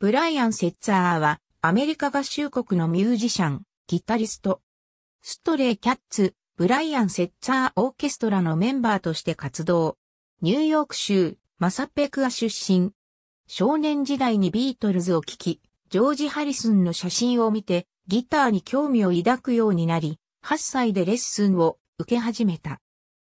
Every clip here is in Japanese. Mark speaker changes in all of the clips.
Speaker 1: ブライアン・セッツァーは、アメリカ合衆国のミュージシャン、ギタリスト。ストレイ・キャッツ、ブライアン・セッツァー・オーケストラのメンバーとして活動。ニューヨーク州、マサペクア出身。少年時代にビートルズを聴き、ジョージ・ハリスンの写真を見て、ギターに興味を抱くようになり、8歳でレッスンを受け始めた。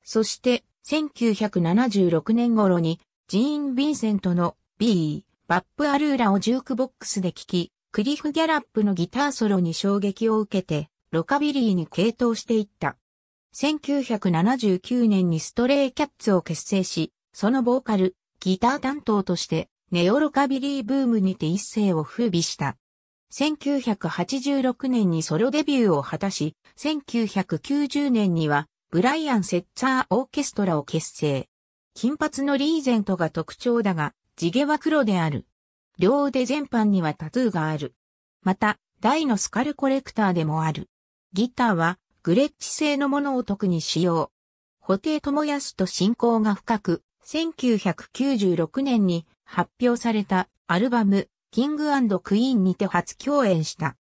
Speaker 1: そして、1976年頃に、ジーン・ヴィンセントの B。バップ・アルーラをジュークボックスで聴き、クリフ・ギャラップのギターソロに衝撃を受けて、ロカビリーに傾倒していった。1979年にストレイキャッツを結成し、そのボーカル、ギター担当として、ネオロカビリーブームにて一世を風靡した。1986年にソロデビューを果たし、1990年には、ブライアン・セッツァー・オーケストラを結成。金髪のリーゼントが特徴だが、地毛は黒である。両腕全般にはタトゥーがある。また、大のスカルコレクターでもある。ギターは、グレッチ製のものを特に使用。布袋智康と親交が深く、1996年に発表されたアルバム、キングクイーンにて初共演した。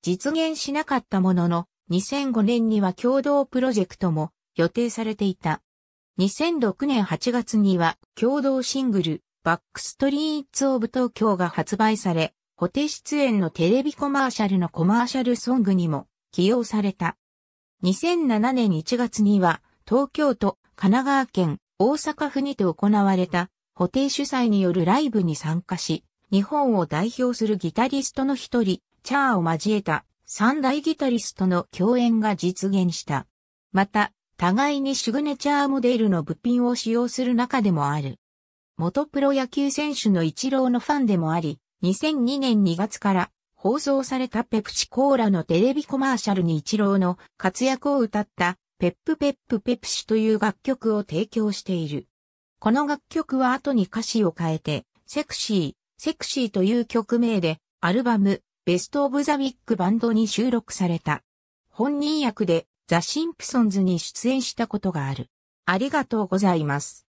Speaker 1: 実現しなかったものの、2005年には共同プロジェクトも予定されていた。2006年8月には共同シングル、バックストリーツ・オブ・東京が発売され、ホテ出演のテレビコマーシャルのコマーシャルソングにも起用された。2007年1月には、東京都、神奈川県、大阪府にて行われた、ホテ主催によるライブに参加し、日本を代表するギタリストの一人、チャーを交えた三大ギタリストの共演が実現した。また、互いにシグネチャーモデルの物品を使用する中でもある。元プロ野球選手の一郎のファンでもあり、2002年2月から放送されたペプチコーラのテレビコマーシャルに一郎の活躍を歌ったペップペップペプシという楽曲を提供している。この楽曲は後に歌詞を変えて、セクシー、セクシーという曲名でアルバム、ベスト・オブ・ザ・ウィッグ・バンドに収録された。本人役でザ・シンプソンズに出演したことがある。ありがとうございます。